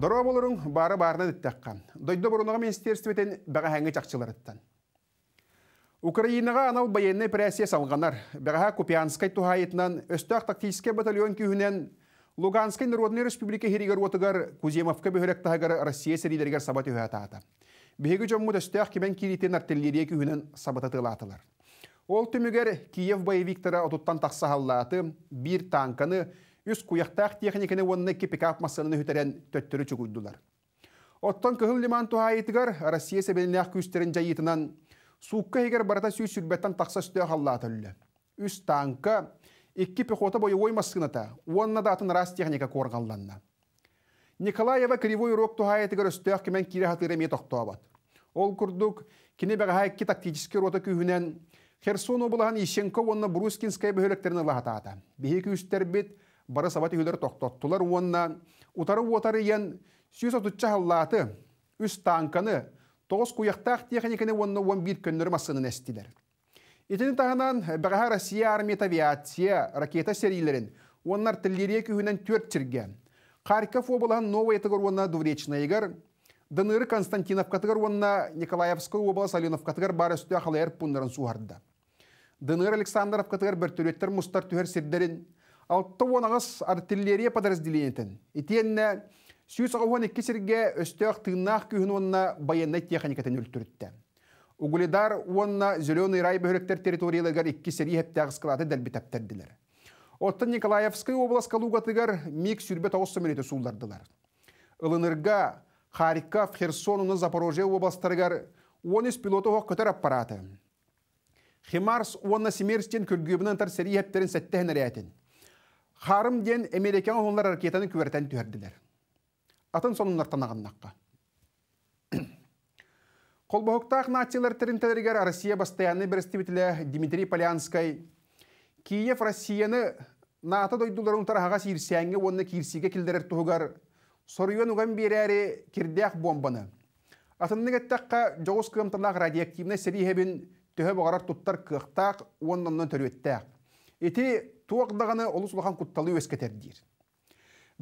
Дорога болырың баары барына діттаққан. Дойды бұрынығы министерстветен бәғәңі жақчыларыттан. Украинаға анал байенне прәсия салғанар, бәғәға Купянскай тухайытынан өстақ тактическе батальон күйінен луганскай народный республика хиригер отыгар Куземовка бөхірек Россия сәридергер сабат үйі атаата. Бегі жоммуд өстақ кемен киритен артиллерия күйінен сабататылатылар. Ол түмігер Киев Виктора отуттан тақса бир танканы, үс куяқтақ техниканы онны пикап масыны хүтерен төттөрү чугуйдулар. Оттон кыһыл лиман тухайытыгар Россия себелинээх күстерин жайытынан суукка егер барата сүй сүрбеттен тақса сүтө халлаатөллө. Үс танка икки пехота боевой массыната онна датын рас техника коргалланна. Николаева кривой урок тухайытыгар үстөөх кимен кире Ол курдук кине бага икки тактический рота күйүнен Херсон облаһын Ищенко онна Брускинская бөһөлөктерин лаһатаата. Биһи бит бары сабат үйлер тоқтоттылар онна утары уотары ен сүйіс отутча халлаты, үс танканы, тоғыз куяқтақ техниканы онны он бит массынын эстилер тағынан бағаға Россия армия авиация ракета серийлерін, оннар тілдерия күйінен төрт чирге Харьков облаған Новая тығыр онна Дувречная Дыныры Константиновка тығыр онна Николаевская область Саленовка қатығыр бары үсті ақылайыр пұндарын суғарды. Дыныр Александровка тығыр бір түреттер мұстар түхер сирдерин Алты онағыз артиллерия подразделениетен. Итенне сүйіс ағуан екі серге тыңнақ күйін онына баянна техникатын өлтүрітті. Угулидар онына Зеленый рай бөліктер территориялығыр екі сері хептәғыз дәлбі дәлбітәптәрділер. Отты Николаевский облас калугатыгар мек сүрбе тауысы мүлеті сұлдардылар. Илынырга, Харьков, Херсон, уны Запорожье областарыгар 13 пилоту көтер аппараты. Химарс онна Семерстен күлгөбінен тар әптерін хептерін әрәтін. Харым ден Американ онлар ракетаны көвертен түрділер. Атын сонуннар танағаннаққа. Колбохоктақ нациялар тірінтелергер Россия бастаяны бірістебетілі Дмитрий Полянскай. Киев Россияны НАТО дойдуларын тарағаға сирсияңе онны кейірсеге келдерер тұғығар. Соруен ұған берәрі кирдяқ бомбаны. Атынның әттаққа жоғыз кымтылақ радиоактивіне сәрі хебін түхі бұғарар тұттар кықтақ, оннаннан Ити туақдағаны олус сұлған кутталы өскетер дейір.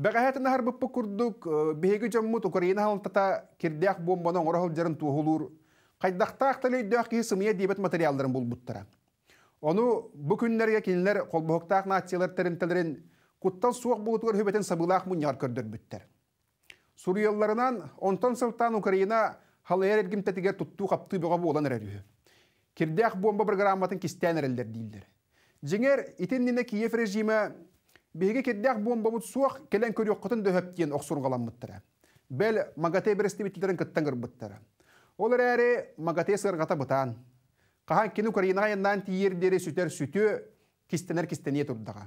Бәғәйәтін әр бұппы күрдік, э, бейгі жаммыт Украина халынтата кердіяқ бомбаның орағыл жарын туғылур, қайдақта ақталы үйдіяқ материалдарын бұл бұттыра. Оны бүкінлерге келінлер қолбұғықтақ нациялар тәрінтелерін құттал суақ болытығыр хөбетін сабылақ мұнияр көрдір бүттір. Сурияларынан онтан сылтан Украина халайар ергімтетігер тұтту қапты бұға болан әрәрі. Кердіяқ бомба бір грамматын кестен Жеңер итеннене Киев режимі беге кеддәк бомба бабут суақ келен көрі құтын дөһөп тиен оқсур Бәл мағатай бірісті біттілерін Олар кір бұттыра. Ол әрі мағатай сырғата бұтан. Қаған кені Украинаға яндан тиердері сүтер сүті кистенер кистене тұрдыға.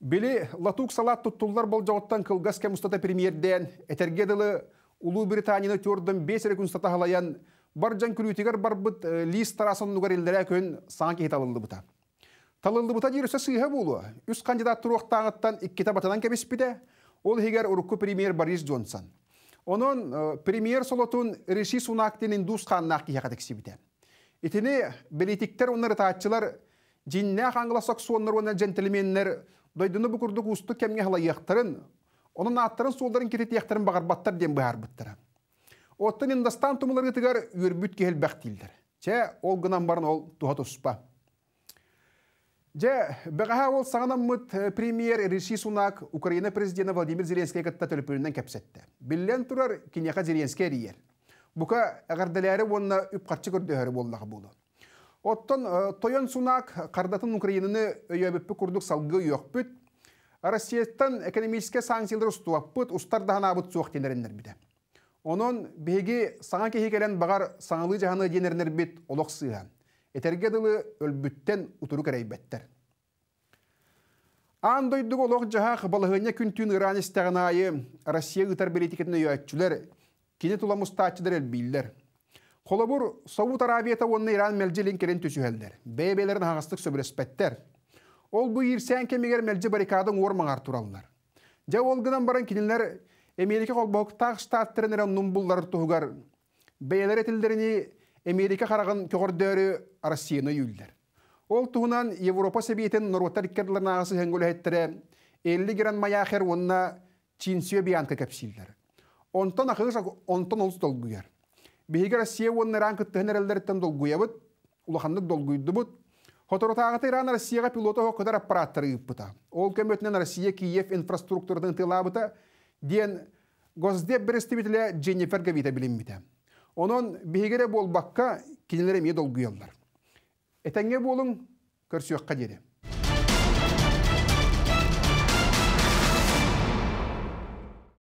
Білі латук салат туттуллар бол жауыттан кылғас премьерден, әтергеділі Улу Британияны төрдің 5 рекунстата халаян Барджан жан күлүтигер лис лист тарасын нугар илдерә көн саңа кит алынды бута. Талынды бұта дирсе сыйга булу. Үс кандидат туруктагыттан Ол хигер урукку премьер Борис Джонсон. Онон премьер солотун Реши Сунактин индус каннак кияка тексибите. Итини белитиктер унары таатчылар жиннә англосаксоннар уна джентльменнер дойдыны бу курдук усту кемге халайяктарын, оның аттарын солдарын кирит яктарын бағарбаттар ден баар Оттан индастан тумылары тыгар үрбүт кехел бәқтилдер. Че ол гынан барын ол туға туспа. Же бәғаға ол мыт мұт э, премьер Риши Сунак Украина президенті Владимир Зеленский кітті төліпірінен кәпсетті. Білен тұрар кенеға Зеленский рейер. Бұқа әғардаләрі онына үпқатшы әрі болдағы болды. Оттон э, Тойон Сунак қардатын Украинаны өйөбіппі күрдік салғы үйөкпіт. Россияттан экономическе санкциялар ұстуаппыт, ұстар дағана абыт суақ Онон саңа саҥа бағар багар саҥалыы жаһаны диэнернербит олох сыыһан. Этерге дылы өлбүттен утуру кэрэйбэттэр. Аан дойдуг олох жаһах балыһыня күнтүүн Иран истэҕинайы Россия ытар билетикетине үөтчүлэр кини тула мустаатчыдар элбииллер. Холобур Совут Аравията уонна Иран мэлджилин келен түсүһэллер. Бээбелерин хаҕастык сөбүлэспэттэр. Ол бу ирсээн кемегер мэлдже баррикадың уормаңар тураллар. Жа ол баран кинилер Америка қолбоқтақ штаттарынырам нумбуллар тұғығар. Бәйелер етілдеріне Америка қараған көғырдері Россияны үйілдер. Ол тұғынан Европа сәбиетін нұрваттар кәрділерін ағысы хәңгілі әттірі 50 гран маяқер онына Чинсио биянка кәпсілдер. Онтан ақығыз онтан олсы долгүйер. Бейгі Россия онына ран күттіхін әрелдеріттен долгүйе бұд, ұлахандық долгүйді бұд. Хоторотағыты Иран Россияға пилоты хоқыдар аппараттары ұйып Ол көмөтінен Россия Киев инфраструктурдың тыла бұта, диэн госдеп берестибитиле Дженнифер Гавита бол баққа кенелері болбакка кинелерем едолгуяллар. Этенге көрсі өққа дейді.